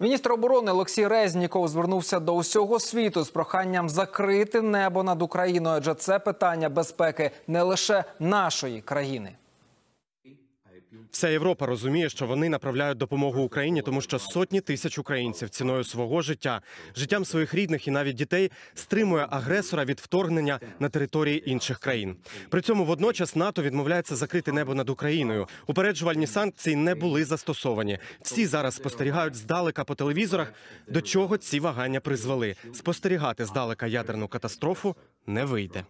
Міністр оборони Олексій Резніков звернувся до усього світу з проханням закрити небо над Україною, адже це питання безпеки не лише нашої країни. Вся Європа розуміє, що вони направляють допомогу Україні, тому що сотні тисяч українців ціною свого життя, життям своїх рідних і навіть дітей стримує агресора від вторгнення на території інших країн. При цьому водночас НАТО відмовляється закрити небо над Україною. Упереджувальні санкції не були застосовані. Всі зараз спостерігають здалека по телевізорах, до чого ці вагання призвели. Спостерігати здалека ядерну катастрофу не вийде.